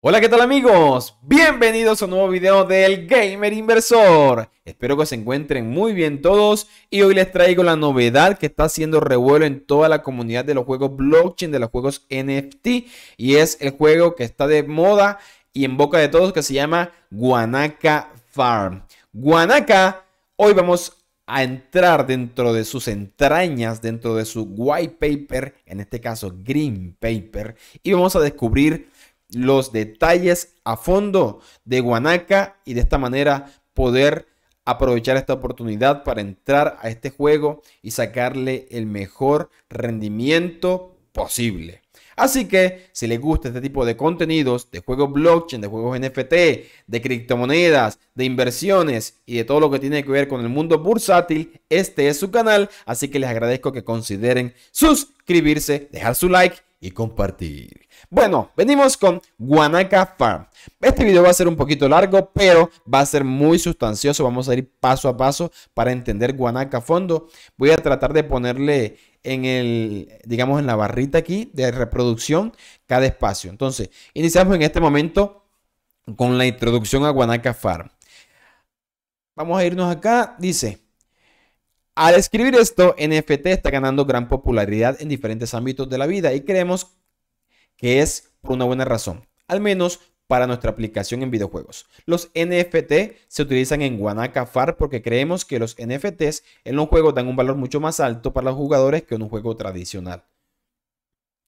Hola, ¿qué tal amigos? Bienvenidos a un nuevo video del Gamer Inversor. Espero que se encuentren muy bien todos y hoy les traigo la novedad que está haciendo revuelo en toda la comunidad de los juegos blockchain, de los juegos NFT y es el juego que está de moda y en boca de todos que se llama Guanaca Farm. Guanaca, hoy vamos a entrar dentro de sus entrañas, dentro de su white paper, en este caso green paper, y vamos a descubrir los detalles a fondo de Guanaca y de esta manera poder aprovechar esta oportunidad para entrar a este juego y sacarle el mejor rendimiento posible. Así que si les gusta este tipo de contenidos, de juegos blockchain, de juegos NFT, de criptomonedas, de inversiones y de todo lo que tiene que ver con el mundo bursátil, este es su canal. Así que les agradezco que consideren suscribirse, dejar su like y compartir. Bueno, venimos con Guanaca Farm. Este video va a ser un poquito largo, pero va a ser muy sustancioso. Vamos a ir paso a paso para entender Guanaca fondo. Voy a tratar de ponerle en el, digamos, en la barrita aquí de reproducción cada espacio. Entonces, iniciamos en este momento con la introducción a Guanaca Farm. Vamos a irnos acá. Dice, al escribir esto, NFT está ganando gran popularidad en diferentes ámbitos de la vida y creemos que es por una buena razón, al menos para nuestra aplicación en videojuegos. Los NFT se utilizan en Wanaka Far porque creemos que los NFTs en los juegos dan un valor mucho más alto para los jugadores que en un juego tradicional.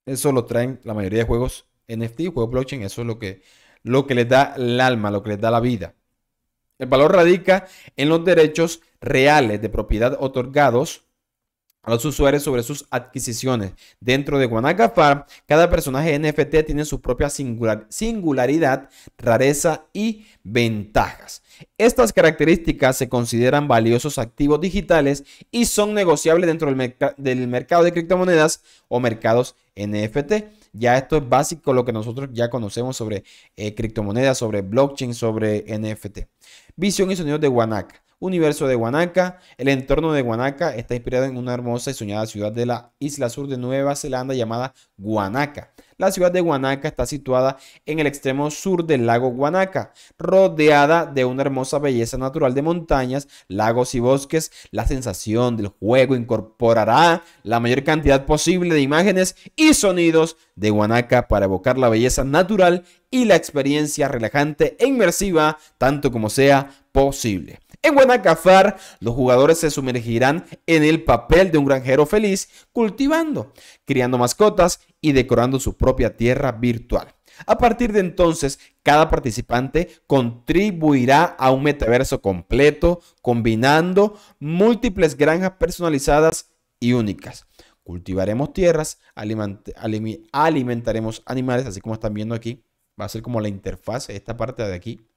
Eso lo traen la mayoría de juegos NFT, juegos blockchain, eso es lo que, lo que les da el alma, lo que les da la vida. El valor radica en los derechos reales de propiedad otorgados a los usuarios sobre sus adquisiciones. Dentro de Guanaca Farm, cada personaje NFT tiene su propia singularidad, rareza y ventajas. Estas características se consideran valiosos activos digitales y son negociables dentro del, del mercado de criptomonedas o mercados NFT. Ya esto es básico lo que nosotros ya conocemos sobre eh, criptomonedas, sobre blockchain, sobre NFT. Visión y sonidos de Guanaca. Universo de Guanaca. El entorno de Guanaca está inspirado en una hermosa y soñada ciudad de la isla sur de Nueva Zelanda llamada Guanaca. La ciudad de Guanaca está situada en el extremo sur del lago Guanaca, rodeada de una hermosa belleza natural de montañas, lagos y bosques. La sensación del juego incorporará la mayor cantidad posible de imágenes y sonidos de Guanaca para evocar la belleza natural y la experiencia relajante e inmersiva tanto como sea posible. En Guanacafar, los jugadores se sumergirán en el papel de un granjero feliz, cultivando, criando mascotas y decorando su propia tierra virtual. A partir de entonces, cada participante contribuirá a un metaverso completo, combinando múltiples granjas personalizadas y únicas. Cultivaremos tierras, alimentaremos animales, así como están viendo aquí. Va a ser como la interfaz, esta parte de aquí.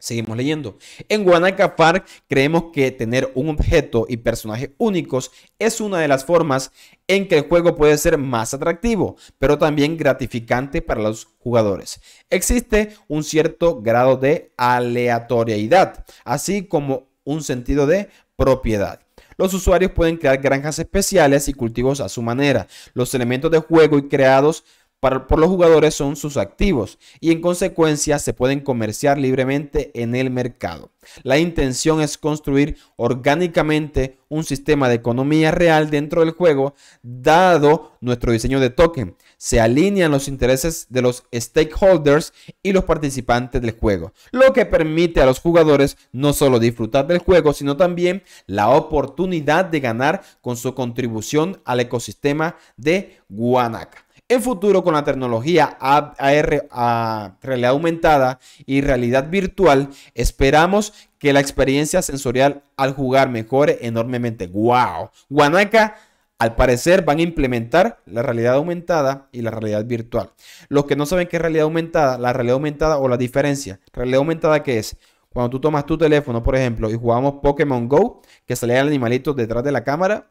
Seguimos leyendo. En Wanaka Park creemos que tener un objeto y personajes únicos es una de las formas en que el juego puede ser más atractivo, pero también gratificante para los jugadores. Existe un cierto grado de aleatoriedad, así como un sentido de propiedad. Los usuarios pueden crear granjas especiales y cultivos a su manera. Los elementos de juego y creados por los jugadores son sus activos y en consecuencia se pueden comerciar libremente en el mercado. La intención es construir orgánicamente un sistema de economía real dentro del juego, dado nuestro diseño de token. Se alinean los intereses de los stakeholders y los participantes del juego, lo que permite a los jugadores no solo disfrutar del juego, sino también la oportunidad de ganar con su contribución al ecosistema de Guanaca. En futuro con la tecnología AR, realidad aumentada y realidad virtual, esperamos que la experiencia sensorial al jugar mejore enormemente. ¡Wow! Guanaca, al parecer van a implementar la realidad aumentada y la realidad virtual. Los que no saben qué es realidad aumentada, la realidad aumentada o la diferencia. Realidad aumentada qué es? Cuando tú tomas tu teléfono, por ejemplo, y jugamos Pokémon Go, que salía el animalito detrás de la cámara,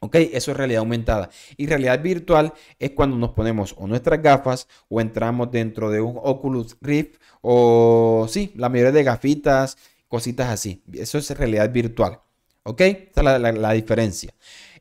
¿Ok? Eso es realidad aumentada. Y realidad virtual es cuando nos ponemos o nuestras gafas o entramos dentro de un Oculus Rift o sí, la mayoría de gafitas, cositas así. Eso es realidad virtual. ¿Ok? Esa es la, la diferencia.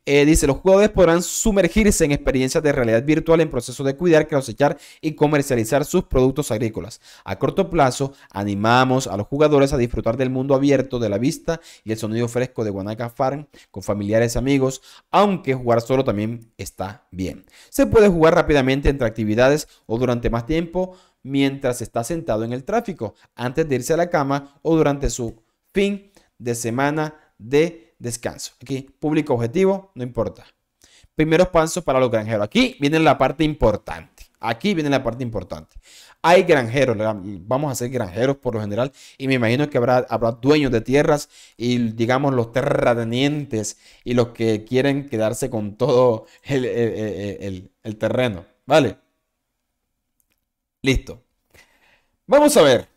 Eh, dice, los jugadores podrán sumergirse en experiencias de realidad virtual en proceso de cuidar, cosechar y comercializar sus productos agrícolas. A corto plazo, animamos a los jugadores a disfrutar del mundo abierto de la vista y el sonido fresco de Guanaca Farm con familiares y amigos, aunque jugar solo también está bien. Se puede jugar rápidamente entre actividades o durante más tiempo mientras está sentado en el tráfico, antes de irse a la cama o durante su fin de semana de descanso. Aquí, público objetivo, no importa. Primeros pasos para los granjeros. Aquí viene la parte importante. Aquí viene la parte importante. Hay granjeros, vamos a ser granjeros por lo general, y me imagino que habrá, habrá dueños de tierras y digamos los terratenientes y los que quieren quedarse con todo el, e, e, e, el terreno. ¿Vale? Listo. Vamos a ver,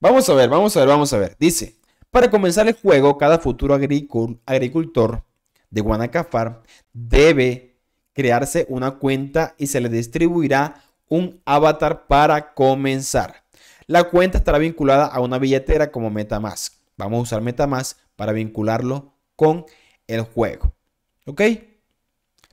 vamos a ver, vamos a ver, vamos a ver. Dice, para comenzar el juego, cada futuro agricultor de Guanacafar debe crearse una cuenta y se le distribuirá un avatar para comenzar. La cuenta estará vinculada a una billetera como MetaMask. Vamos a usar MetaMask para vincularlo con el juego. ¿Ok?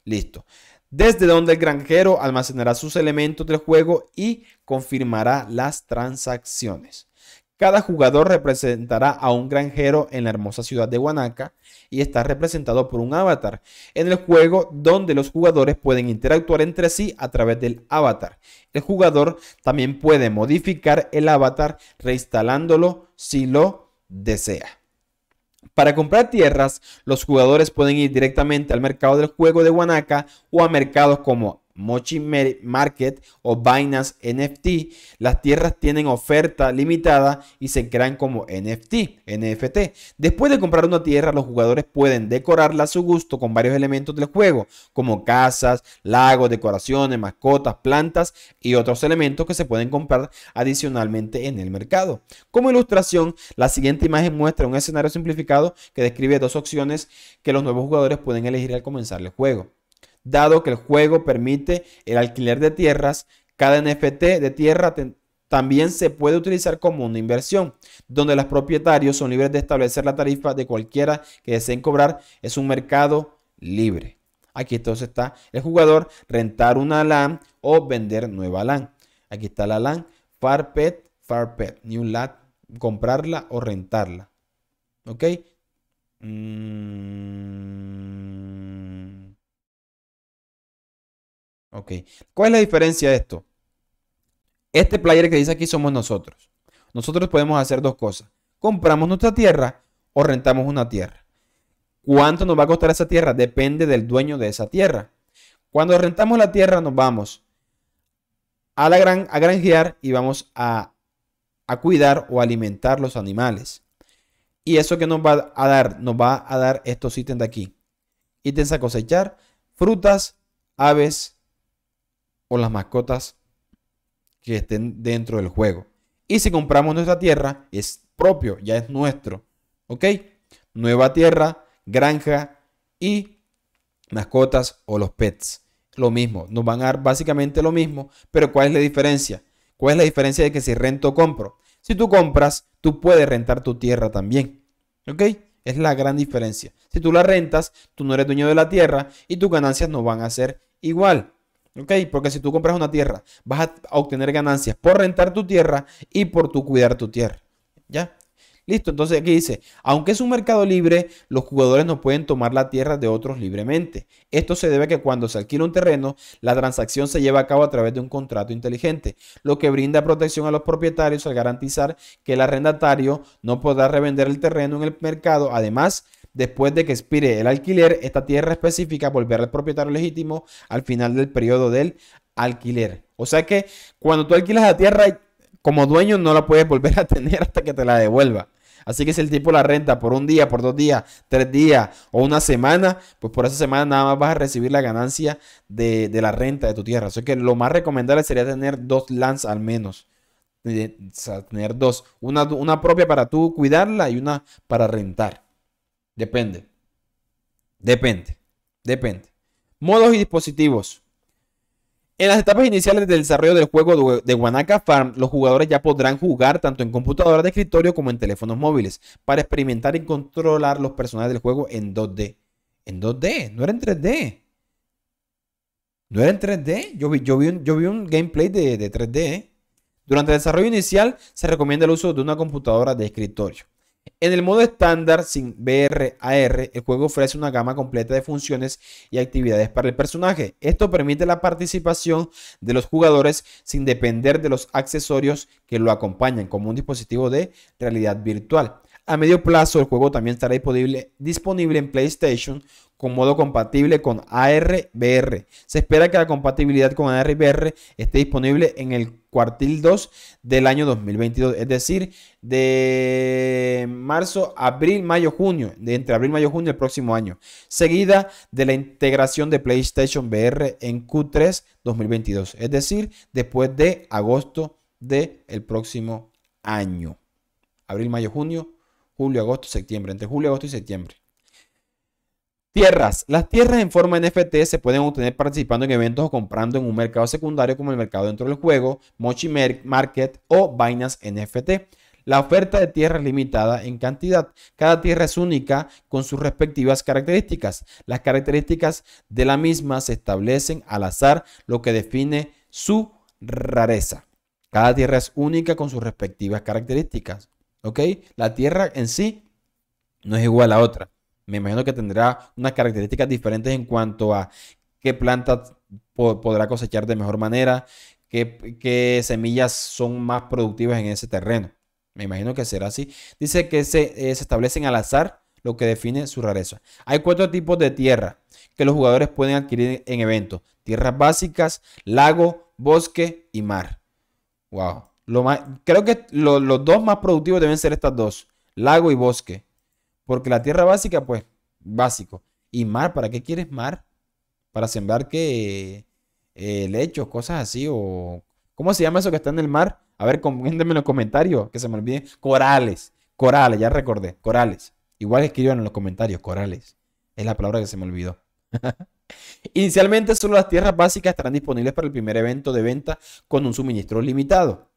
Listo. Desde donde el granjero almacenará sus elementos del juego y confirmará las transacciones. Cada jugador representará a un granjero en la hermosa ciudad de Guanaca y está representado por un avatar en el juego donde los jugadores pueden interactuar entre sí a través del avatar. El jugador también puede modificar el avatar reinstalándolo si lo desea. Para comprar tierras, los jugadores pueden ir directamente al mercado del juego de Guanaca o a mercados como Mochi Market o Binance NFT, las tierras tienen oferta limitada y se crean como NFT, NFT. Después de comprar una tierra, los jugadores pueden decorarla a su gusto con varios elementos del juego, como casas, lagos, decoraciones, mascotas, plantas y otros elementos que se pueden comprar adicionalmente en el mercado. Como ilustración, la siguiente imagen muestra un escenario simplificado que describe dos opciones que los nuevos jugadores pueden elegir al comenzar el juego dado que el juego permite el alquiler de tierras, cada NFT de tierra también se puede utilizar como una inversión, donde los propietarios son libres de establecer la tarifa de cualquiera que deseen cobrar. Es un mercado libre. Aquí entonces está el jugador rentar una LAN o vender nueva LAN. Aquí está la LAN, Farpet, Farpet, New LAN, comprarla o rentarla. ¿Ok? Mm. ¿Cuál es la diferencia de esto? Este player que dice aquí somos nosotros. Nosotros podemos hacer dos cosas. Compramos nuestra tierra o rentamos una tierra. ¿Cuánto nos va a costar esa tierra? Depende del dueño de esa tierra. Cuando rentamos la tierra nos vamos a, la gran, a granjear y vamos a, cuidar o alimentar los animales. Y eso que nos va a dar, nos va a dar estos ítems de aquí. Ítems a cosechar, frutas, aves, o las mascotas que estén dentro del juego. Y si compramos nuestra tierra, es propio, ya es nuestro. ¿Ok? Nueva tierra, granja y mascotas o los pets. Lo mismo, nos van a dar básicamente lo mismo, pero ¿cuál es la diferencia? ¿Cuál es la diferencia de que si rento o compro? Si tú compras, tú puedes rentar tu tierra también. ¿Ok? Es la gran diferencia. Si tú la rentas, tú no eres dueño de la tierra y tus ganancias no van a ser igual. Porque si tú compras una tierra, vas a obtener ganancias por rentar tu tierra y por tu cuidar tu tierra. ¿Ya? Listo, entonces aquí dice, aunque es un mercado libre, los jugadores no pueden tomar la tierra de otros libremente. Esto se debe a que cuando se alquila un terreno, la transacción se lleva a cabo a través de un contrato inteligente, lo que brinda protección a los propietarios al garantizar que el arrendatario no podrá revender el terreno en el mercado. Además, después de que expire el alquiler, esta tierra específica volverá al propietario legítimo al final del periodo del alquiler. O sea que cuando tú alquilas la tierra, como dueño no la puedes volver a tener hasta que te la devuelva. Así que si el tipo la renta por un día, por dos días, tres días o una semana, pues por esa semana nada más vas a recibir la ganancia de, la renta de tu tierra. Así que lo más recomendable sería tener dos lands al menos. Eh, o sea, tener dos. Una, una propia para tú cuidarla y una para rentar. Depende. Depende. Depende. Modos y dispositivos. En las etapas iniciales del desarrollo del juego de Wanaka Farm, los jugadores ya podrán jugar tanto en computadoras de escritorio como en teléfonos móviles para experimentar y controlar los personajes del juego en 2D. En 2D, no era en 3D. No era en 3D. Yo vi, yo vi, un, gameplay de 3D. ¿eh? Durante el desarrollo inicial se recomienda el uso de una computadora de escritorio. En el modo estándar sin BRAR, el juego ofrece una gama completa de funciones y actividades para el personaje. Esto permite la participación de los jugadores sin depender de los accesorios que lo acompañan, como un dispositivo de realidad virtual. A medio plazo, el juego también estará disponible, disponible en PlayStation con modo compatible con ARBR. Se espera que la compatibilidad con ARBR esté disponible en el cuartil 2 del año 2022, es decir, de marzo, abril, mayo, junio, de entre abril, mayo, junio del próximo año, seguida de la integración de PlayStation VR en Q3 2022, es decir, después de agosto del próximo año. Abril, mayo, junio julio, agosto, septiembre, entre julio, agosto y septiembre. Tierras. Las tierras en forma NFT se pueden obtener participando en eventos o comprando en un mercado secundario como el mercado dentro del juego, Mochi Market o Binance NFT. La oferta de tierra es limitada en cantidad. Cada tierra es única con sus respectivas características. Las características de la misma se establecen al azar, lo que define su rareza. Cada tierra es única con sus respectivas características. La Tierra en sí no es igual a otra. Me imagino que tendrá unas características diferentes en cuanto a qué plantas podrá cosechar de mejor manera, qué, semillas son más productivas en ese terreno. Me imagino que será así. Dice que se, eh, se establecen al azar lo que define su rareza. Hay cuatro tipos de tierra que los jugadores pueden adquirir en eventos. Tierras básicas, lago, bosque y mar. Wow creo que los dos más productivos deben ser estas dos, lago y bosque. Porque la tierra básica, pues, básico. Y mar, ¿para qué quieres mar? Para sembrar que eh, lechos, cosas así, o... ¿Cómo se llama eso que está en el mar? A ver, coméntenme en los comentarios, que se me olviden. Corales, corales, ya recordé, corales. Igual escriban en los comentarios, corales. Es la palabra que se me olvidó. Inicialmente solo las tierras básicas estarán disponibles para el primer evento de venta con un suministro limitado.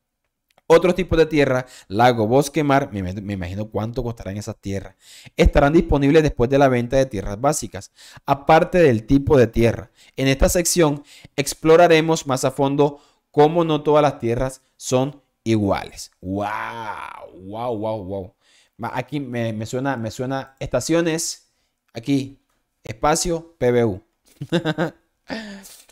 Otros tipos de tierra, lago, bosque, mar, me, imagino cuánto costarán esas tierras, estarán disponibles después de la venta de tierras básicas, aparte del tipo de tierra. En esta sección exploraremos más a fondo cómo no todas las tierras son iguales. ¡Wow! ¡Wow, wow, wow! Aquí me, suena, me suena estaciones, aquí, espacio, PBU.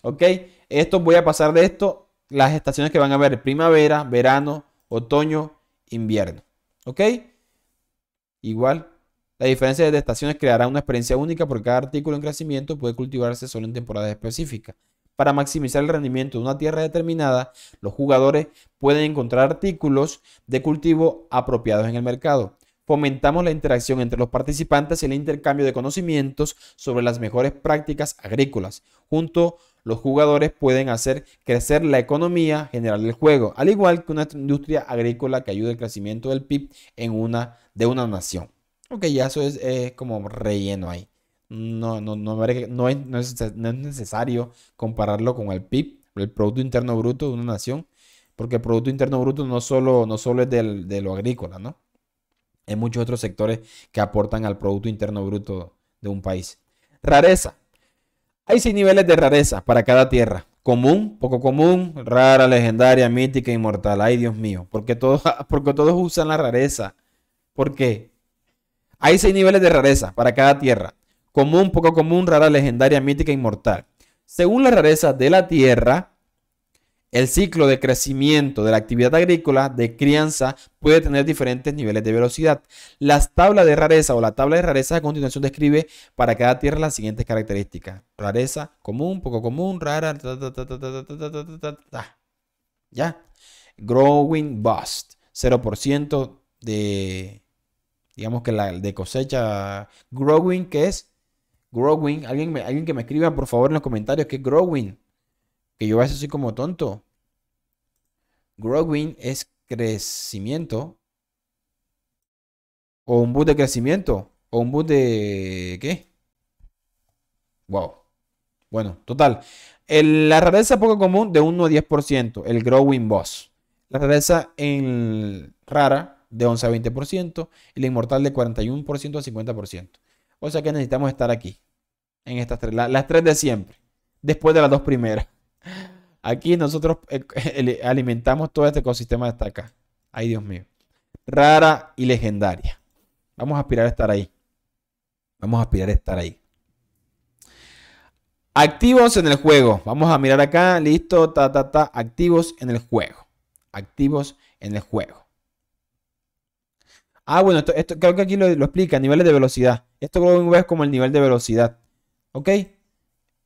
ok, esto voy a pasar de esto las estaciones que van a haber, primavera, verano, otoño, invierno. ¿Ok? Igual, la diferencia de estaciones creará una experiencia única porque cada artículo en crecimiento puede cultivarse solo en temporadas específicas. Para maximizar el rendimiento de una tierra determinada, los jugadores pueden encontrar artículos de cultivo apropiados en el mercado fomentamos la interacción entre los participantes y el intercambio de conocimientos sobre las mejores prácticas agrícolas. Junto los jugadores pueden hacer crecer la economía general del juego, al igual que una industria agrícola que ayude al crecimiento del PIB en una, de una nación. Ok, ya eso es como relleno ahí. No, no, es, necesario compararlo con el PIB, el Producto Interno Bruto de una nación, porque el Producto Interno Bruto no solo, no solo es de lo agrícola, ¿no? en muchos otros sectores que aportan al Producto Interno Bruto de un país. Rareza. Hay seis niveles de rareza para cada tierra. Común, poco común, rara, legendaria, mítica, inmortal. Ay, Dios mío, porque todos, porque todos usan la rareza. ¿Por qué? Hay seis niveles de rareza para cada tierra. Común, poco común, rara, legendaria, mítica, inmortal. Según la rareza de la tierra, el ciclo de crecimiento de la actividad agrícola de crianza puede tener diferentes niveles de velocidad. Las tablas de rareza o la tabla de rareza a continuación describe para cada tierra las siguientes características. Rareza común, poco común, rara. ya. Growing bust. 0% de, digamos que la de cosecha. Growing, ¿qué es? Growing. Alguien, alguien que me escriba por favor en los comentarios que es growing. Que yo a así como tonto. Growing es crecimiento. O un boost de crecimiento. O un boost de... ¿Qué? Wow. Bueno, total. la rareza poco común de 1 a 10%. El Growing Boss. La rareza en rara de 11 a 20%. Y la inmortal de 41% a 50%. O sea que necesitamos estar aquí. En estas tres. las tres de siempre. Después de las dos primeras. Aquí nosotros eh, alimentamos todo este ecosistema de hasta acá. Ay, Dios mío. Rara y legendaria. Vamos a aspirar a estar ahí. Vamos a aspirar a estar ahí. Activos en el juego. Vamos a mirar acá. Listo. Ta, ta, ta. Activos en el juego. Activos en el juego. Ah, bueno, esto, creo que aquí lo, explica. Niveles de velocidad. Esto lo ves como el nivel de velocidad. ¿Ok?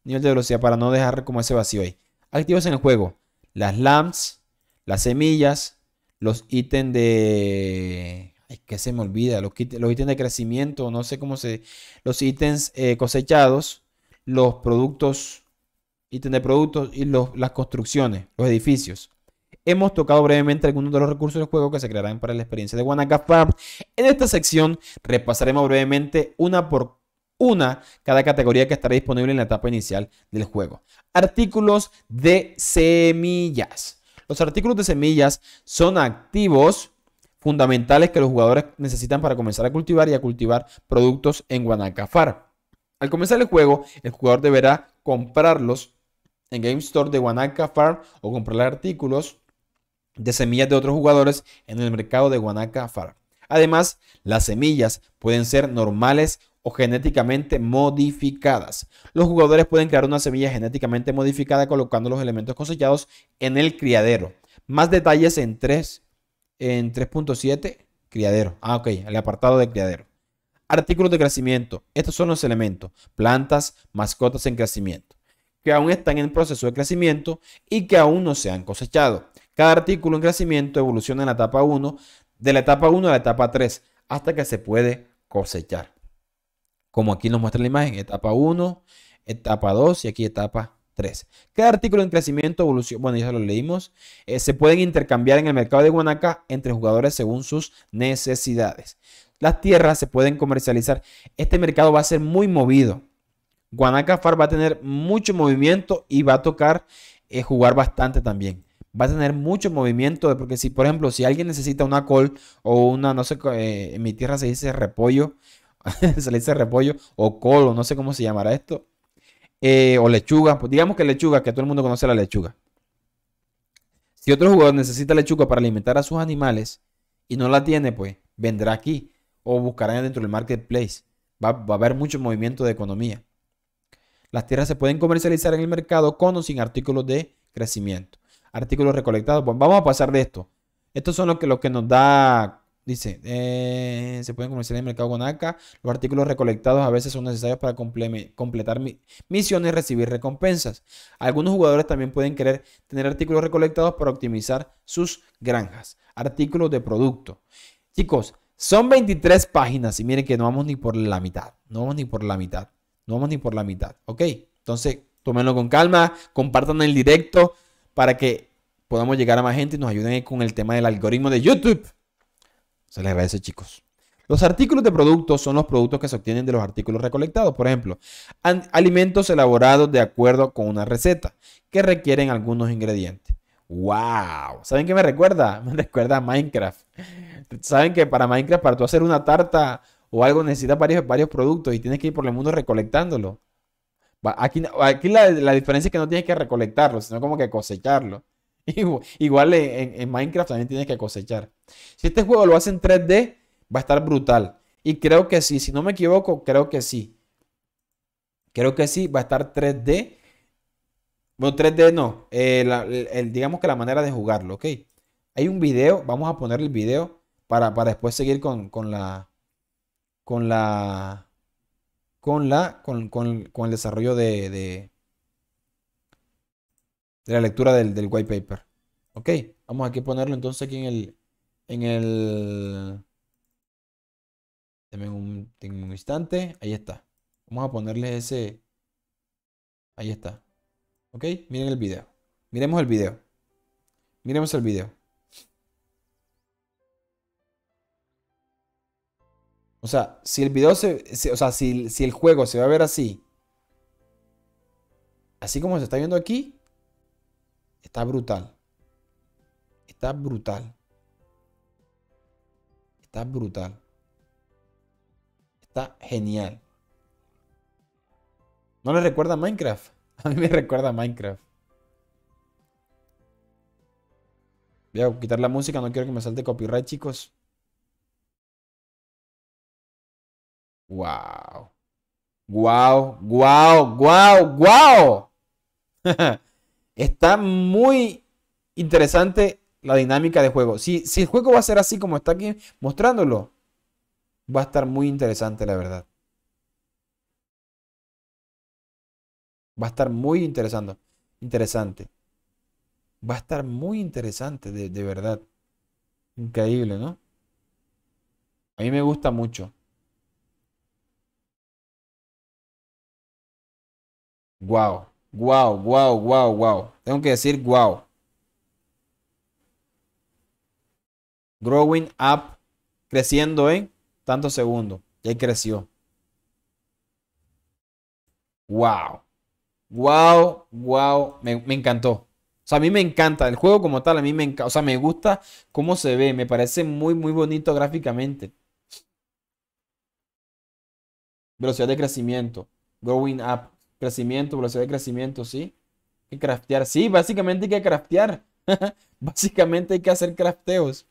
Nivel de velocidad para no dejar como ese vacío ahí activos en el juego. Las lamps, las semillas, los ítems de... Ay, que se me olvida, los, ítems de crecimiento, no sé cómo se... Los ítems eh, cosechados, los productos, ítems de productos y las construcciones, los edificios. Hemos tocado brevemente algunos de los recursos del juego que se crearán para la experiencia de Wanaka Farm. En esta sección repasaremos brevemente una por una cada categoría que estará disponible en la etapa inicial del juego artículos de semillas. Los artículos de semillas son activos fundamentales que los jugadores necesitan para comenzar a cultivar y a cultivar productos en Guanacafar. Al comenzar el juego, el jugador deberá comprarlos en Game Store de Guanacafar o comprar artículos de semillas de otros jugadores en el mercado de Guanacafar. Además, las semillas pueden ser normales o genéticamente modificadas. Los jugadores pueden crear una semilla genéticamente modificada colocando los elementos cosechados en el criadero. Más detalles en 3 en 3.7 criadero. Ah, ok, el apartado de criadero. Artículos de crecimiento. Estos son los elementos. Plantas, mascotas en crecimiento. Que aún están en proceso de crecimiento y que aún no se han cosechado. Cada artículo en crecimiento evoluciona en la etapa 1, de la etapa 1 a la etapa 3, hasta que se puede cosechar. Como aquí nos muestra la imagen, etapa 1, etapa 2 y aquí etapa 3. Cada artículo en crecimiento, evolución, bueno, ya lo leímos, eh, se pueden intercambiar en el mercado de Guanaca entre jugadores según sus necesidades. Las tierras se pueden comercializar. Este mercado va a ser muy movido. Guanaca Far va a tener mucho movimiento y va a tocar eh, jugar bastante también. Va a tener mucho movimiento, porque si, por ejemplo, si alguien necesita una col o una, no sé, eh, en mi tierra se dice repollo, se le dice repollo o colo, no sé cómo se llamará esto. Eh, o lechuga, pues, digamos que lechuga, que todo el mundo conoce la lechuga. Si otro jugador necesita lechuga para alimentar a sus animales y no la tiene, pues vendrá aquí o buscará dentro del marketplace. Va, a haber mucho movimiento de economía. Las tierras se pueden comercializar en el mercado con o sin artículos de crecimiento. Artículos recolectados. Pues vamos a pasar de esto. Estos son los que, los que nos da Dice, eh, se pueden comerciar en el mercado Guanaca. Los artículos recolectados a veces son necesarios para completar misiones y recibir recompensas. Algunos jugadores también pueden querer tener artículos recolectados para optimizar sus granjas. Artículos de producto. Chicos, son 23 páginas y miren que no vamos ni por la mitad. No vamos ni por la mitad. No vamos ni por la mitad. ¿Ok? Entonces, tómenlo con calma, compartan el directo para que podamos llegar a más gente y nos ayuden con el tema del algoritmo de YouTube. Se les agradece, chicos. Los artículos de productos son los productos que se obtienen de los artículos recolectados. Por ejemplo, alimentos elaborados de acuerdo con una receta que requieren algunos ingredientes. ¡Wow! ¿Saben qué me recuerda? Me recuerda a Minecraft. ¿Saben que para Minecraft, para tú hacer una tarta o algo, necesitas varios, productos y tienes que ir por el mundo recolectándolo? Aquí, la, la diferencia es que no tienes que recolectarlo, sino como que cosecharlo. Igual, en, Minecraft también tienes que cosechar. Si este juego lo hacen en 3D, va a estar brutal. Y creo que sí, si no me equivoco, creo que sí. Creo que sí, va a estar 3D. Bueno, 3D no. Eh, digamos que la manera de jugarlo, ¿ok? Hay un video, vamos a poner el video para, después seguir con, la... Con la... Con la... Con, el desarrollo de de la lectura del, del, white paper. Ok, vamos aquí a ponerlo entonces aquí en el... En el... dame un, instante, ahí está. Vamos a ponerle ese... Ahí está. Ok, miren el video. Miremos el video. Miremos el video. O sea, si el video se. o sea, si el juego se va a ver así. Así como se está viendo aquí. Está brutal. Está brutal. Está brutal. Está genial. ¿No le recuerda a Minecraft? A mí me recuerda a Minecraft. Voy a quitar la música, no quiero que me salte copyright, chicos. Wow. Wow, wow, wow, wow. Está muy interesante la dinámica de juego. Si, si el juego va a ser así como está aquí mostrándolo, va a estar muy interesante, la verdad. Va a estar muy interesante. Interesante. Va a estar muy interesante, de, verdad. Increíble, ¿no? A mí me gusta mucho. Guau. Wow, wow, wow, wow. Tengo que decir wow. Growing up, creciendo en tantos segundos. Y creció. Wow. Wow, wow. Me, encantó. O sea, a mí me encanta el juego como tal. A mí me encanta. O sea, me gusta cómo se ve. Me parece muy, muy bonito gráficamente. Velocidad de crecimiento. Growing up. Crecimiento, velocidad de crecimiento, sí. Y craftear. Sí, básicamente hay que craftear. básicamente hay que hacer crafteos.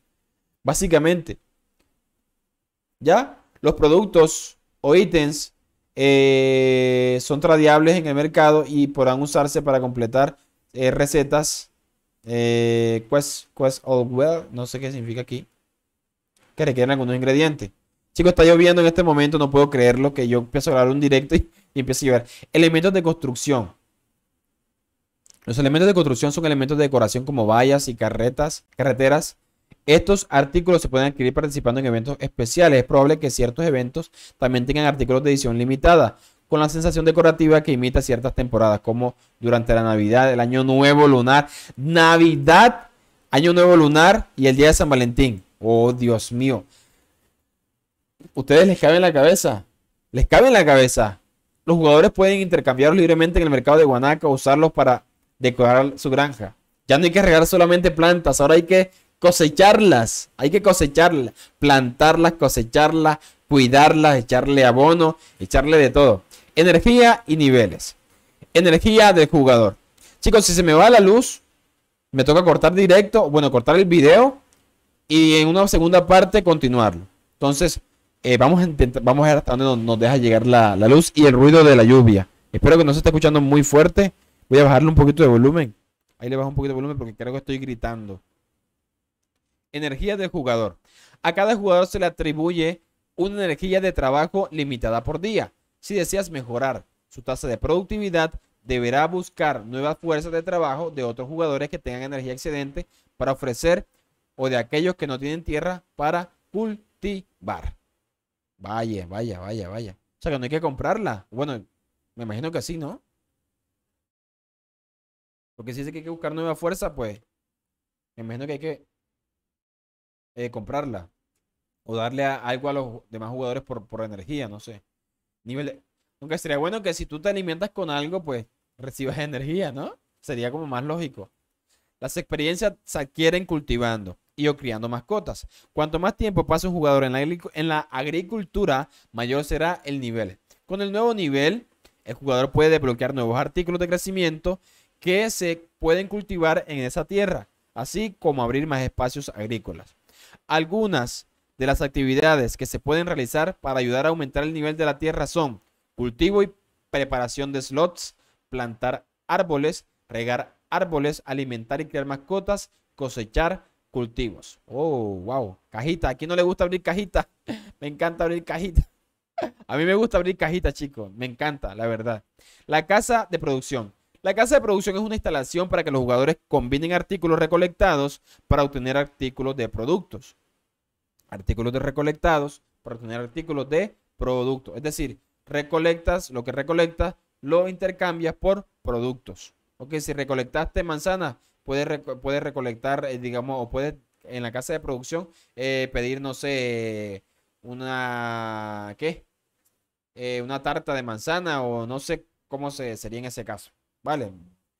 Básicamente. ¿Ya? Los productos o ítems eh, son tradiables en el mercado y podrán usarse para completar eh, recetas. Eh, quest, quest all well, no sé qué significa aquí. Que requieren algunos ingredientes. Chicos, está lloviendo en este momento, no puedo creerlo, que yo empiezo a grabar un directo y y empieza a llover. Elementos de construcción. Los elementos de construcción son elementos de decoración como vallas y carretas, carreteras. Estos artículos se pueden adquirir participando en eventos especiales. Es probable que ciertos eventos también tengan artículos de edición limitada, con la sensación decorativa que imita ciertas temporadas, como durante la Navidad, el Año Nuevo Lunar. Navidad, Año Nuevo Lunar y el Día de San Valentín. Oh, Dios mío. ¿Ustedes les cabe en la cabeza? ¿Les cabe en la cabeza? Los jugadores pueden intercambiarlos libremente en el mercado de Guanaca usarlos para decorar su granja. Ya no hay que regar solamente plantas, ahora hay que cosecharlas. Hay que cosecharlas, plantarlas, cosecharlas, cuidarlas, echarle abono, echarle de todo. Energía y niveles. Energía del jugador. Chicos, si se me va la luz, me toca cortar directo, bueno, cortar el video y en una segunda parte continuarlo. Entonces, eh, vamos, a vamos a ver hasta dónde nos, deja llegar la, la, luz y el ruido de la lluvia. Espero que no se esté escuchando muy fuerte. Voy a bajarle un poquito de volumen. Ahí le bajo un poquito de volumen porque creo que estoy gritando. Energía del jugador. A cada jugador se le atribuye una energía de trabajo limitada por día. Si deseas mejorar su tasa de productividad, deberá buscar nuevas fuerzas de trabajo de otros jugadores que tengan energía excedente para ofrecer o de aquellos que no tienen tierra para cultivar. Vaya, vaya, vaya, vaya. O sea que no hay que comprarla. Bueno, me imagino que sí, ¿no? Porque si dice que hay que buscar nueva fuerza, pues me imagino que hay que eh, comprarla. O darle algo a los demás jugadores por, por energía, no sé. Nivel Aunque sería bueno que si tú te alimentas con algo, pues recibas energía, ¿no? Sería como más lógico. Las experiencias se adquieren cultivando y o criando mascotas. Cuanto más tiempo pase un jugador en la, en la agricultura, mayor será el nivel. Con el nuevo nivel, el jugador puede desbloquear nuevos artículos de crecimiento que se pueden cultivar en esa tierra, así como abrir más espacios agrícolas. Algunas de las actividades que se pueden realizar para ayudar a aumentar el nivel de la tierra son cultivo y preparación de slots, plantar árboles, regar árboles, alimentar y crear mascotas, cosechar cultivos. Oh, wow. Cajita. ¿A quién no le gusta abrir cajita? Me encanta abrir cajita. A mí me gusta abrir cajita, chicos. Me encanta, la verdad. La casa de producción. La casa de producción es una instalación para que los jugadores combinen artículos recolectados para obtener artículos de productos. Artículos de recolectados para obtener artículos de productos. Es decir, recolectas lo que recolectas, lo intercambias por productos. Ok, si recolectaste manzana, puedes, recolectar, eh, digamos, o puedes en la casa de producción eh, pedir, no sé, una, ¿qué? Eh, una tarta de manzana o no sé cómo se, sería en ese caso. ¿Vale?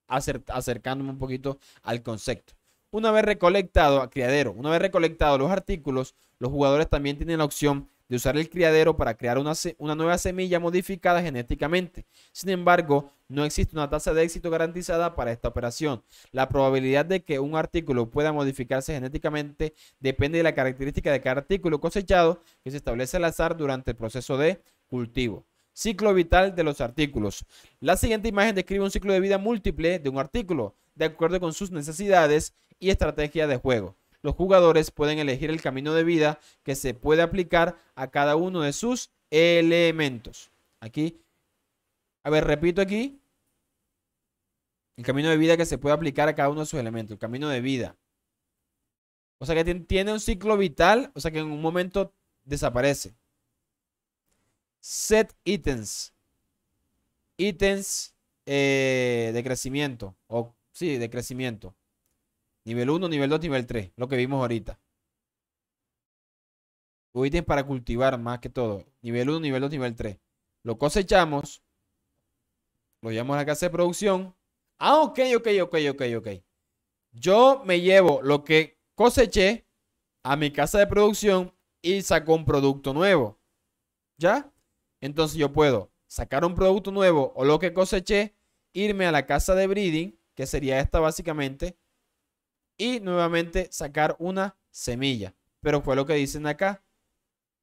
acercándome un poquito al concepto. Una vez recolectado, criadero, una vez recolectado los artículos, los jugadores también tienen la opción de usar el criadero para crear una, nueva semilla modificada genéticamente. Sin embargo, no existe una tasa de éxito garantizada para esta operación. La probabilidad de que un artículo pueda modificarse genéticamente depende de la característica de cada artículo cosechado que se establece al azar durante el proceso de cultivo. Ciclo vital de los artículos. La siguiente imagen describe un ciclo de vida múltiple de un artículo, de acuerdo con sus necesidades y estrategia de juego los jugadores pueden elegir el camino de vida que se puede aplicar a cada uno de sus elementos. Aquí, a ver, repito aquí. El camino de vida que se puede aplicar a cada uno de sus elementos, el camino de vida. O sea que tiene un ciclo vital, o sea que en un momento desaparece. Set ítems. Ítems eh, de crecimiento. O sí, de crecimiento. Nivel 1, nivel 2, nivel 3, lo que vimos ahorita. ítem para cultivar más que todo. Nivel 1, nivel 2, nivel 3. Lo cosechamos. Lo llevamos a la casa de producción. Ah, ok, ok, ok, ok, ok. Yo me llevo lo que coseché a mi casa de producción y saco un producto nuevo. ¿Ya? Entonces yo puedo sacar un producto nuevo o lo que coseché, irme a la casa de breeding, que sería esta básicamente, y nuevamente sacar una semilla. Pero fue lo que dicen acá,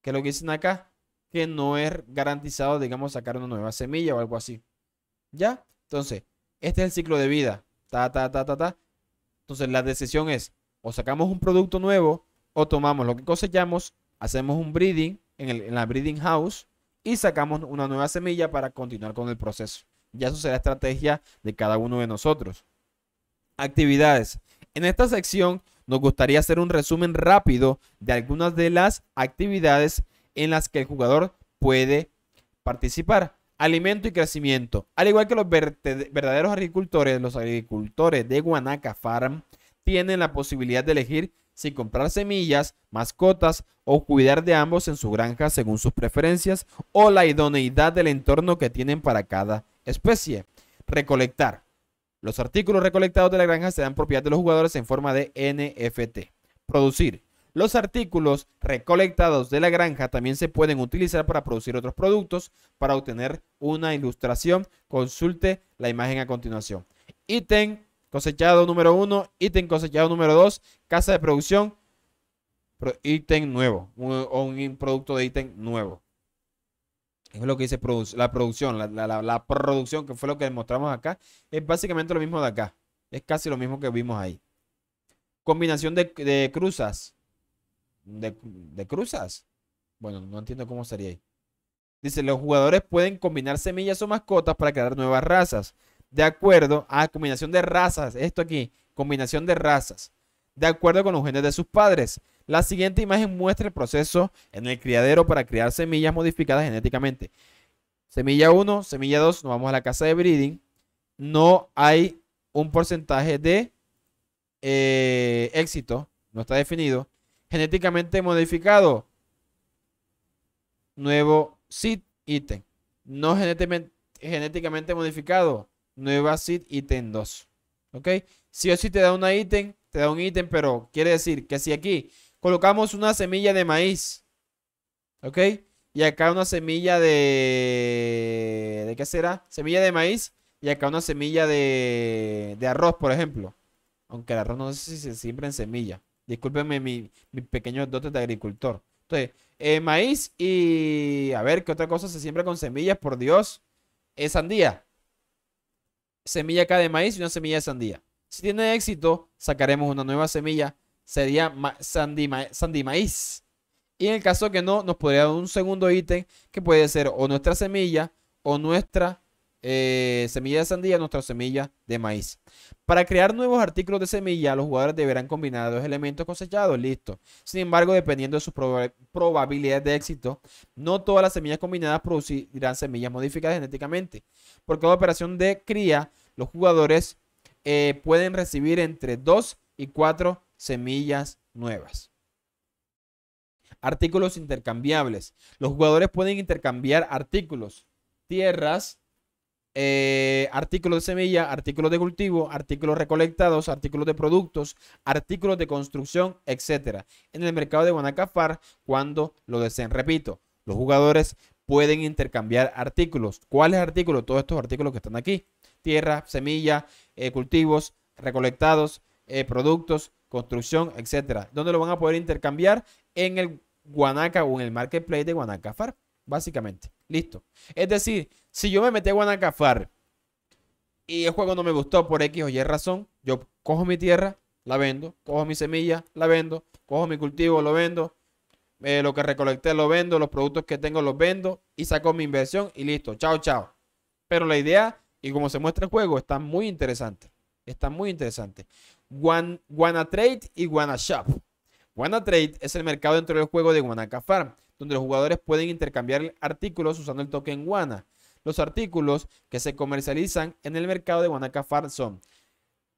que lo que dicen acá, que no es garantizado, digamos, sacar una nueva semilla o algo así. ¿Ya? Entonces, este es el ciclo de vida. Ta, ta, ta, ta, ta. Entonces, la decisión es, o sacamos un producto nuevo, o tomamos lo que cosechamos, hacemos un breeding en, la breeding house y sacamos una nueva semilla para continuar con el proceso. Ya eso será estrategia de cada uno de nosotros. Actividades. En esta sección nos gustaría hacer un resumen rápido de algunas de las actividades en las que el jugador puede participar. Alimento y crecimiento. Al igual que los verdaderos agricultores, los agricultores de Guanaca Farm tienen la posibilidad de elegir si comprar semillas, mascotas o cuidar de ambos en su granja según sus preferencias o la idoneidad del entorno que tienen para cada especie. Recolectar. Los artículos recolectados de la granja serán propiedad de los jugadores en forma de NFT. Producir. Los artículos recolectados de la granja también se pueden utilizar para producir otros productos. Para obtener una ilustración, consulte la imagen a continuación. Ítem cosechado número uno. ítem cosechado número 2, casa de producción, ítem nuevo o un producto de ítem nuevo es lo que dice la producción, la, producción que fue lo que demostramos acá, es básicamente lo mismo de acá. Es casi lo mismo que vimos ahí. Combinación de, cruzas. De, de, cruzas. Bueno, no entiendo cómo sería ahí. Dice, los jugadores pueden combinar semillas o mascotas para crear nuevas razas. De acuerdo a combinación de razas. Esto aquí, combinación de razas. De acuerdo con los genes de sus padres. La siguiente imagen muestra el proceso en el criadero para criar semillas modificadas genéticamente. Semilla 1, semilla 2, nos vamos a la casa de breeding. No hay un porcentaje de eh, éxito, no está definido. Genéticamente modificado, nuevo seed ítem. No genéticamente modificado, nueva seed ítem 2. ¿Ok? Si o si te da un ítem, te da un ítem, pero quiere decir que si aquí colocamos una semilla de maíz. ¿Ok? Y acá una semilla de... ¿De qué será? Semilla de maíz. Y acá una semilla de, de arroz, por ejemplo. Aunque el arroz no sé si se siembra en semilla. Discúlpenme mi, pequeño dote de agricultor. Entonces, eh, maíz y... A ver, ¿qué otra cosa se siembra con semillas? Por Dios. Es sandía. Semilla acá de maíz y una semilla de sandía. Si tiene éxito, sacaremos una nueva semilla sería ma Sandy, Maíz. Y en el caso que no, nos podría dar un segundo ítem que puede ser o nuestra semilla o nuestra eh, semilla de sandía, nuestra semilla de maíz. Para crear nuevos artículos de semilla, los jugadores deberán combinar dos elementos cosechados. Listo. Sin embargo, dependiendo de sus probabilidad probabilidades de éxito, no todas las semillas combinadas producirán semillas modificadas genéticamente. Por cada operación de cría, los jugadores eh, pueden recibir entre 2 y 4 semillas nuevas. Artículos intercambiables. Los jugadores pueden intercambiar artículos, tierras, eh, artículos de semilla, artículos de cultivo, artículos recolectados, artículos de productos, artículos de construcción, etc. En el mercado de Guanacafar cuando lo deseen. Repito, los jugadores pueden intercambiar artículos. ¿Cuáles artículos? Todos estos artículos que están aquí. Tierra, semilla, eh, cultivos, recolectados, eh, productos, construcción, etcétera, donde lo van a poder intercambiar en el Guanaca o en el marketplace de Guanacafar, básicamente. Listo. Es decir, si yo me metí a Far y el juego no me gustó por X o Y razón, yo cojo mi tierra, la vendo, cojo mi semilla, la vendo, cojo mi cultivo, lo vendo, eh, lo que recolecté lo vendo, los productos que tengo los vendo y saco mi inversión y listo, chao, chao. Pero la idea, y como se muestra el juego, está muy interesante. Está muy interesante. One, Trade y Shop Wanna Trade es el mercado dentro del juego de Wanaka Farm, donde los jugadores pueden intercambiar artículos usando el token Guana. Los artículos que se comercializan en el mercado de Wanaka Farm son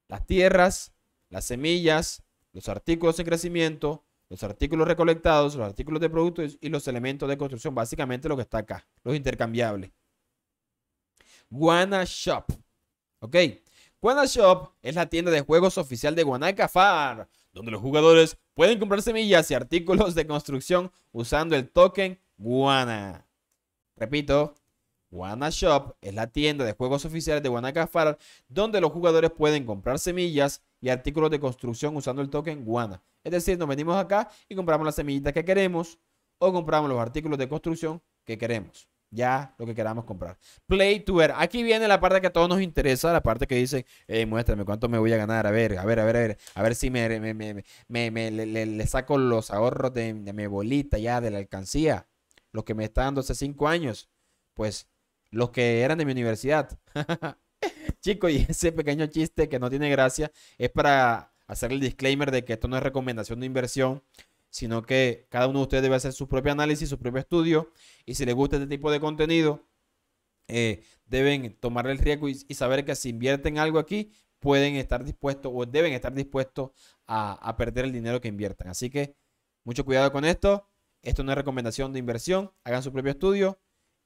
las tierras, las semillas, los artículos en crecimiento, los artículos recolectados, los artículos de productos y los elementos de construcción. Básicamente lo que está acá, los intercambiables. wanna Shop. Ok, Guana Shop es la tienda de juegos oficial de Guanacafar, donde los jugadores pueden comprar semillas y artículos de construcción usando el token Guana. Repito, Guana Shop es la tienda de juegos oficiales de Guanacafar, donde los jugadores pueden comprar semillas y artículos de construcción usando el token Guana. Es decir, nos venimos acá y compramos las semillitas que queremos o compramos los artículos de construcción que queremos ya lo que queramos comprar. Play to Aquí viene la parte que a todos nos interesa, la parte que dice, muéstrame cuánto me voy a ganar, a ver, a ver, a ver, a ver, a ver si me, me, me, me le, saco los ahorros de, de, mi bolita ya, de la alcancía, los que me está dando hace cinco años, pues los que eran de mi universidad. Chico y ese pequeño chiste que no tiene gracia es para hacer el disclaimer de que esto no es recomendación de inversión, sino que cada uno de ustedes debe hacer su propio análisis, su propio estudio, y si les gusta este tipo de contenido, eh, deben tomar el riesgo y, saber que si invierten algo aquí, pueden estar dispuestos o deben estar dispuestos a, perder el dinero que inviertan. Así que mucho cuidado con esto. Esto es una recomendación de inversión. Hagan su propio estudio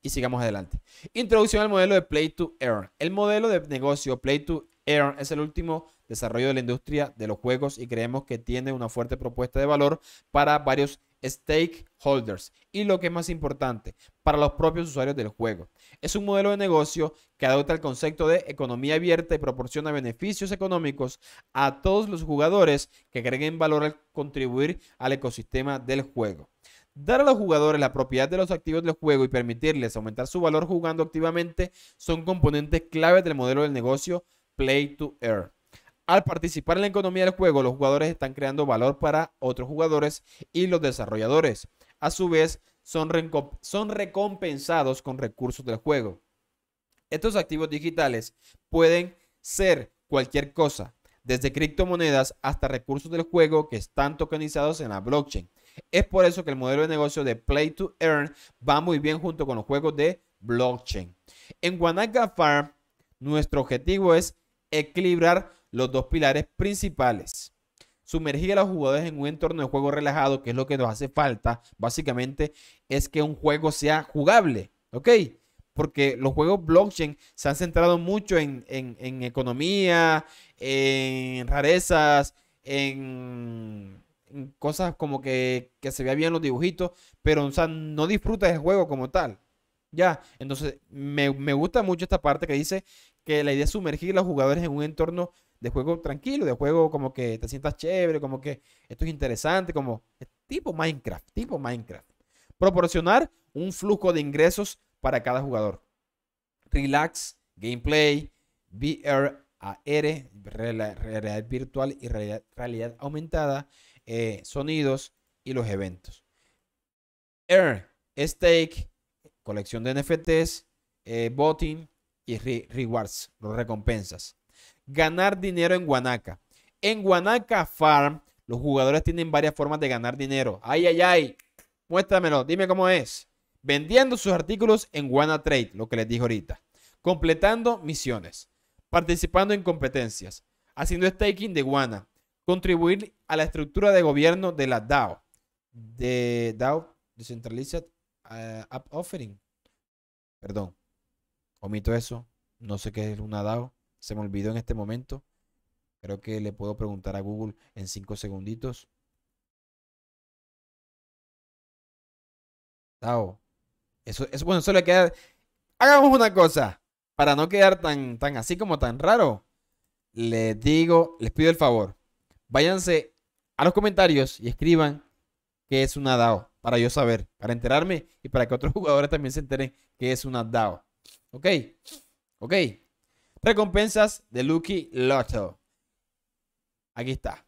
y sigamos adelante. Introducción al modelo de Play to Earn. El modelo de negocio Play to Aaron es el último desarrollo de la industria de los juegos y creemos que tiene una fuerte propuesta de valor para varios stakeholders y lo que es más importante, para los propios usuarios del juego. Es un modelo de negocio que adopta el concepto de economía abierta y proporciona beneficios económicos a todos los jugadores que agreguen valor al contribuir al ecosistema del juego. Dar a los jugadores la propiedad de los activos del juego y permitirles aumentar su valor jugando activamente son componentes clave del modelo del negocio play to earn. Al participar en la economía del juego, los jugadores están creando valor para otros jugadores y los desarrolladores. A su vez, son, son recompensados con recursos del juego. Estos activos digitales pueden ser cualquier cosa, desde criptomonedas hasta recursos del juego que están tokenizados en la blockchain. Es por eso que el modelo de negocio de Play to Earn va muy bien junto con los juegos de blockchain. En Guanaga Farm, nuestro objetivo es equilibrar los dos pilares principales. Sumergir a los jugadores en un entorno de juego relajado, que es lo que nos hace falta, básicamente, es que un juego sea jugable, ¿ok? Porque los juegos blockchain se han centrado mucho en, economía, en rarezas, en, cosas como que, se vea bien los dibujitos, pero no disfruta el juego como tal. Ya, entonces me, me gusta mucho esta parte que dice que la idea es sumergir a los jugadores en un entorno de juego tranquilo, de juego como que te sientas chévere, como que esto es interesante, como tipo Minecraft, tipo Minecraft. Proporcionar un flujo de ingresos para cada jugador. Relax, gameplay, VR, AR, realidad virtual y realidad, aumentada, eh, sonidos y los eventos. Air, stake, colección de NFTs, eh, y rewards, los recompensas. Ganar dinero en Guanaca. En Guanaca Farm, los jugadores tienen varias formas de ganar dinero. Ay, ay, ay. Muéstramelo, dime cómo es. Vendiendo sus artículos en Guana Trade, lo que les dije ahorita. Completando misiones. Participando en competencias. Haciendo staking de Guana. Contribuir a la estructura de gobierno de la DAO. De DAO, Decentralized eh, App Offering. Perdón. Omito eso. No sé qué es una DAO. Se me olvidó en este momento. Creo que le puedo preguntar a Google en cinco segunditos. DAO. Eso, es bueno, Solo queda. Hagamos una cosa. Para no quedar tan, tan así como tan raro. Les digo, les pido el favor. Váyanse a los comentarios y escriban qué es una DAO. Para yo saber, para enterarme y para que otros jugadores también se enteren qué es una DAO. Ok, ok. Recompensas de Lucky Lotto. Aquí está.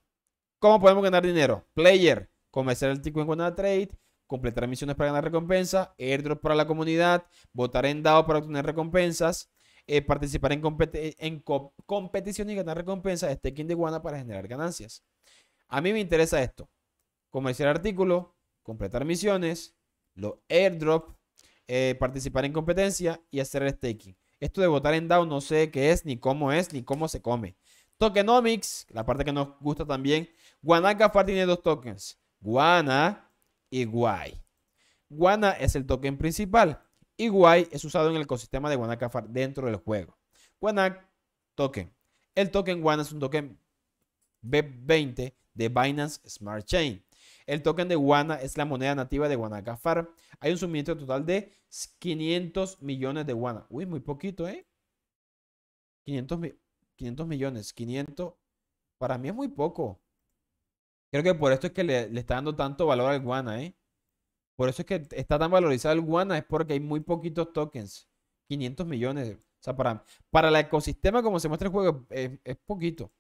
¿Cómo podemos ganar dinero? Player, comerciar el tico en cuenta trade, completar misiones para ganar recompensas, airdrop para la comunidad, votar en DAO para obtener recompensas, eh, participar en, y ganar recompensas, staking de guana para generar ganancias. A mí me interesa esto. Comerciar artículo, completar misiones, los airdrop, eh, participar en competencia y hacer staking. Esto de votar en DAO no sé qué es, ni cómo es, ni cómo se come. Tokenomics, la parte que nos gusta también. Guanacafar tiene dos tokens, Guana y Guay. Guana es el token principal y Guay es usado en el ecosistema de Guanacafar dentro del juego. Guanac token. El token Guana es un token B20 de Binance Smart Chain. El token de Guana es la moneda nativa de Guanacafar. Hay un suministro total de 500 millones de Guana. Uy, muy poquito, ¿eh? 500, millones, 500. Para mí es muy poco. Creo que por esto es que le, está dando tanto valor al Guana, ¿eh? Por eso es que está tan valorizado el Guana, es porque hay muy poquitos tokens. 500 millones. O sea, para, para el ecosistema, como se muestra el juego, es, poquito.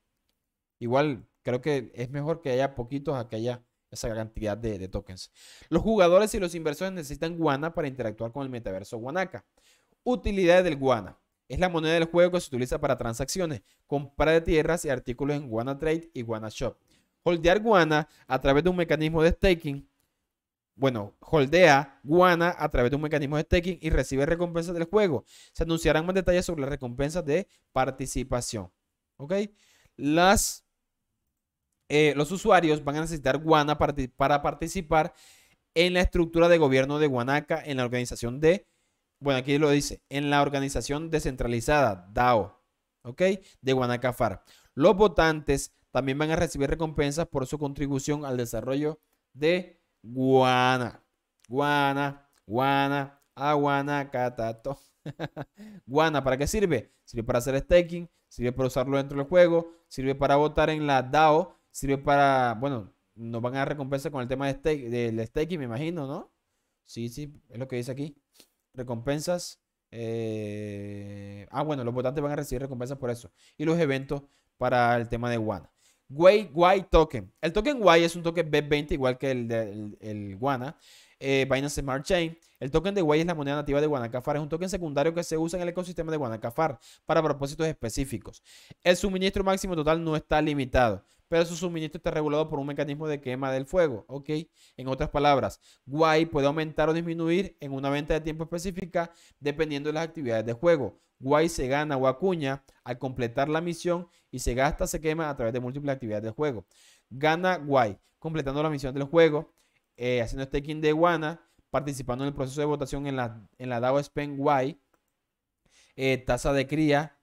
Igual, creo que es mejor que haya poquitos aquí allá esa cantidad de, tokens. Los jugadores y los inversores necesitan guana para interactuar con el metaverso guanaca. Utilidades del guana. Es la moneda del juego que se utiliza para transacciones, compra de tierras y artículos en Guana Trade y Guana Shop. Holdear guana a través de un mecanismo de staking. Bueno, holdea guana a través de un mecanismo de staking y recibe recompensas del juego. Se anunciarán más detalles sobre las recompensas de participación. ¿Ok? Las eh, los usuarios van a necesitar Guana para, participar en la estructura de gobierno de Guanaca, en la organización de, bueno, aquí lo dice, en la organización descentralizada, DAO, ¿ok? De Far. Los votantes también van a recibir recompensas por su contribución al desarrollo de Guana. Guana, Guana, Aguana, Catato. Guana, ¿para qué sirve? Sirve para hacer staking, sirve para usarlo dentro del juego, sirve para votar en la DAO Sirve para, bueno, nos van a dar recompensa con el tema de del staking, me imagino, ¿no? Sí, sí, es lo que dice aquí. Recompensas. Eh, ah, bueno, los votantes van a recibir recompensas por eso. Y los eventos para el tema de Guana. Way, Way Token. El token Way es un token B20, igual que el, de, Guana. Eh, Binance Smart Chain. El token de Way es la moneda nativa de Guanacafar. Es un token secundario que se usa en el ecosistema de Guanacafar para propósitos específicos. El suministro máximo total no está limitado pero su suministro está regulado por un mecanismo de quema del fuego, ¿ok? En otras palabras, Guay puede aumentar o disminuir en una venta de tiempo específica dependiendo de las actividades de juego. Guay se gana o acuña al completar la misión y se gasta, se quema a través de múltiples actividades de juego. Gana Guay completando la misión del juego, eh, haciendo staking de guana, participando en el proceso de votación en la, DAO Spend Guay, eh, tasa de cría,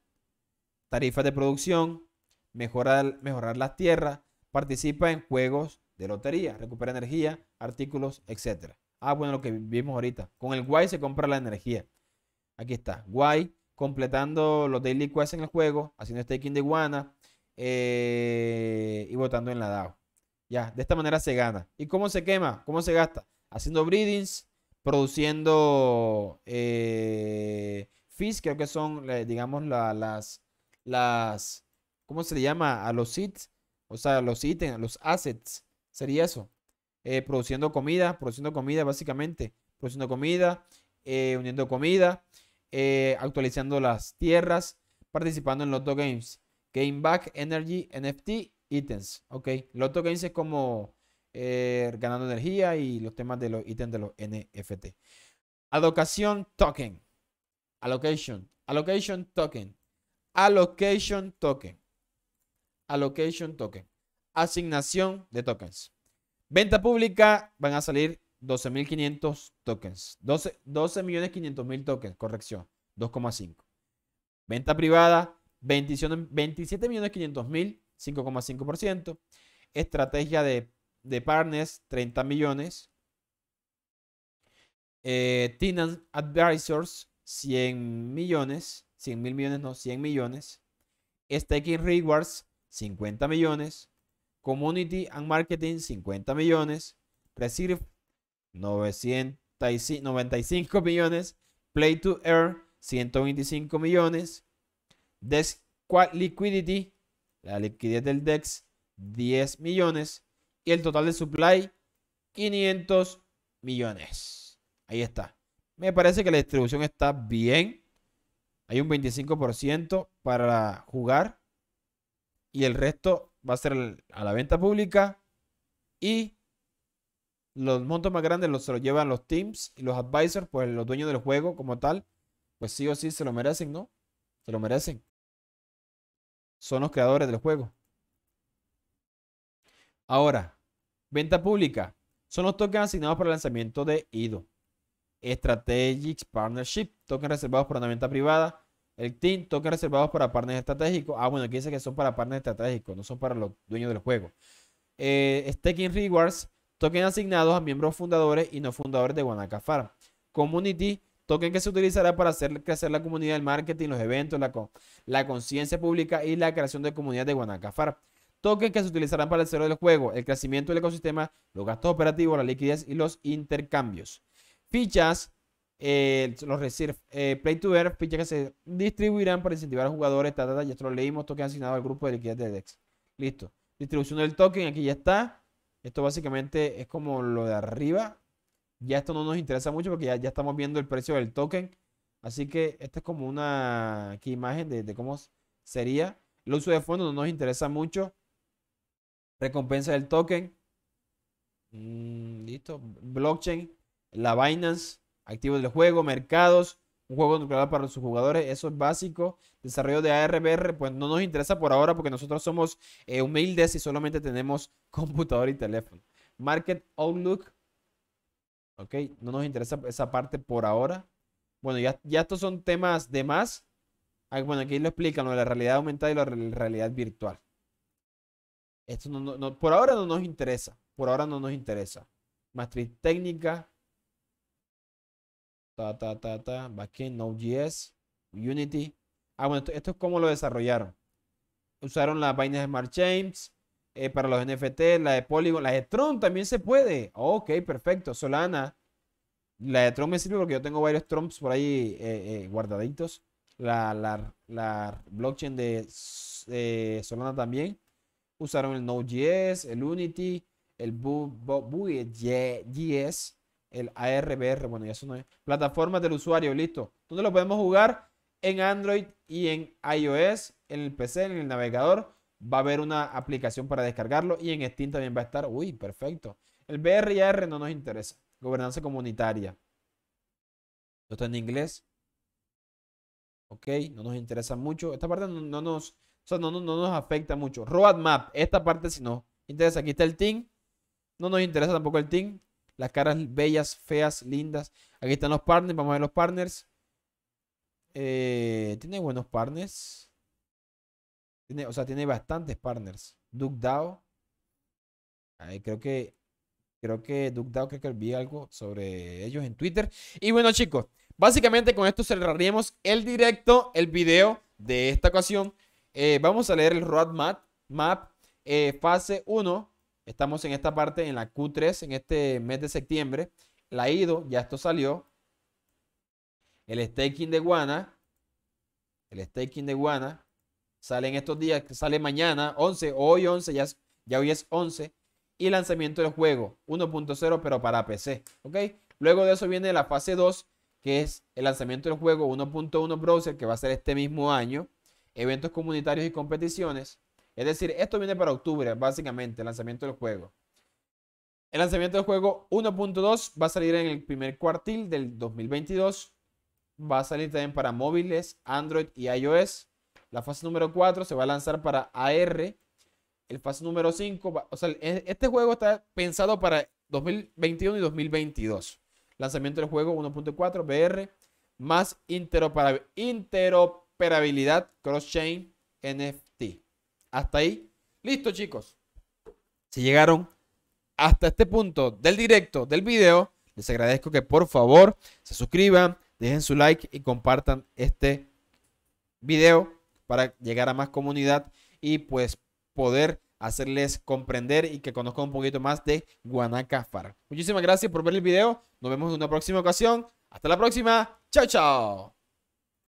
tarifas de producción, mejorar, mejorar las tierras, participa en juegos de lotería, recupera energía, artículos, etc. Ah, bueno, lo que vimos ahorita. Con el guay se compra la energía. Aquí está, guay, completando los daily quests en el juego, haciendo staking de iguana eh, y votando en la DAO. Ya, de esta manera se gana. ¿Y cómo se quema? ¿Cómo se gasta? Haciendo breedings, produciendo eh, creo que son, digamos, las, las, ¿Cómo se le llama? A los seeds. O sea, los ítems, a los assets. Sería eso. Eh, produciendo comida, produciendo comida básicamente. Produciendo comida, eh, uniendo comida, eh, actualizando las tierras, participando en los Games. Game Back, Energy, NFT, ítems. Ok, Lotto Games es como ganando energía y los temas de los ítems de los NFT. Allocation token. Allocation. Allocation token. Allocation token. Allocation Token. Asignación de tokens. Venta pública van a salir 12.500 tokens. 12, 12.500.000 tokens, corrección. 2,5. Venta privada, 27.500.000, 5,5%. Estrategia de, partners, 30 millones. Eh, Advisors, 100 millones. 100.000 millones, no, 100 millones. Staking Rewards, 50 millones, Community and Marketing 50 millones, y 95 millones, Play to Earn 125 millones, Dex Liquidity, la liquidez del DEX 10 millones y el total de supply 500 millones. Ahí está. Me parece que la distribución está bien. Hay un 25% para jugar y el resto va a ser a la venta pública y los montos más grandes los, se los llevan los teams y los advisors, pues los dueños del juego como tal, pues sí o sí se lo merecen, ¿no? Se lo merecen. Son los creadores del juego. Ahora, venta pública. Son los tokens asignados para el lanzamiento de IDO. Strategic Partnership, tokens reservados por una venta privada el team, toques reservados para partners estratégicos. Ah, bueno, aquí dice que son para partners estratégicos, no son para los dueños del juego. Eh, staking Rewards, tokens asignados a miembros fundadores y no fundadores de GuanacaFar. Community, token que se utilizará para hacer crecer la comunidad del marketing, los eventos, la, conciencia pública y la creación de comunidades de GuanacaFar. Farm. que se utilizarán para el cero del juego, el crecimiento del ecosistema, los gastos operativos, la liquidez y los intercambios. Fichas, eh, los reserve, eh, play to earn, fichas que se distribuirán para incentivar a jugadores, Y ya esto lo leímos, token asignado al grupo de liquidez de DEX. Listo. Distribución del token, aquí ya está. Esto básicamente es como lo de arriba. Ya esto no nos interesa mucho porque ya, estamos viendo el precio del token. Así que esta es como una imagen de, cómo sería. El uso de fondo no nos interesa mucho. Recompensa del token. Mm, listo. Blockchain. La Binance activos del juego, mercados, un juego nuclear para sus jugadores, eso es básico. Desarrollo de ARBR, pues no nos interesa por ahora porque nosotros somos eh, humildes y solamente tenemos computador y teléfono. Market Outlook, ok, no nos interesa esa parte por ahora. Bueno, ya, ya estos son temas de más. Ah, bueno, aquí lo explican, lo de la realidad aumentada y la realidad virtual. Esto por ahora no nos interesa. Por ahora no nos interesa. Matriz técnica, ta, ta, ta, ta, backend, Node.js, Unity. Ah, bueno, esto, es como lo desarrollaron. Usaron las vainas de Smart Chains eh, para los NFT, la de Polygon, la de Tron también se puede. ok, perfecto. Solana, la de Tron me sirve porque yo tengo varios Trons por ahí eh, eh, guardaditos. La, la, la, blockchain de Solana también. Usaron el Node.js, el Unity, el BuoJS. Bu Bu el ARBR, bueno, ya eso no es. Plataformas del usuario, listo. ¿Dónde lo podemos jugar? En Android y en iOS, en el PC, en el navegador. Va a haber una aplicación para descargarlo y en Steam también va a estar. Uy, perfecto. El BR y no nos interesa. Gobernanza comunitaria. Esto está en inglés. Ok, no nos interesa mucho. Esta parte no, nos, no, no, no nos afecta mucho. Roadmap, esta parte si no interesa. Aquí está el team. No nos interesa tampoco el team. Las caras bellas, feas, lindas. Aquí están los partners. Vamos a ver los partners. Eh, tiene buenos partners. Tiene, o sea, tiene bastantes partners. Duke creo que. Creo que Duke creo que vi algo sobre ellos en Twitter. Y bueno, chicos, básicamente con esto cerraríamos el directo, el video de esta ocasión. Eh, vamos a leer el roadmap map, eh, fase 1 Estamos en esta parte, en la Q3, en este mes de septiembre. La IDO, ya esto salió. El staking de Guana. El staking de Guana. Sale en estos días, sale mañana 11, hoy 11, ya, hoy es 11. Y lanzamiento del juego 1.0, pero para PC. ¿Ok? Luego de eso viene la fase 2, que es el lanzamiento del juego 1.1 Browser, que va a ser este mismo año. Eventos comunitarios y competiciones. Es decir, esto viene para octubre, básicamente, el lanzamiento del juego. El lanzamiento del juego 1.2 va a salir en el primer cuartil del 2022. Va a salir también para móviles, Android y iOS. La fase número 4 se va a lanzar para AR. El fase número 5, o sea, e, este juego está pensado para 2021 y 2022. Lanzamiento del juego 1.4 VR, más interoperabilidad cross-chain, hasta ahí. Listo, chicos. Si llegaron hasta este punto del directo, del video, les agradezco que por favor se suscriban, dejen su like y compartan este video para llegar a más comunidad y pues poder hacerles comprender y que conozcan un poquito más de Guanaca Muchísimas gracias por ver el video. Nos vemos en una próxima ocasión. Hasta la próxima. Chao, chao.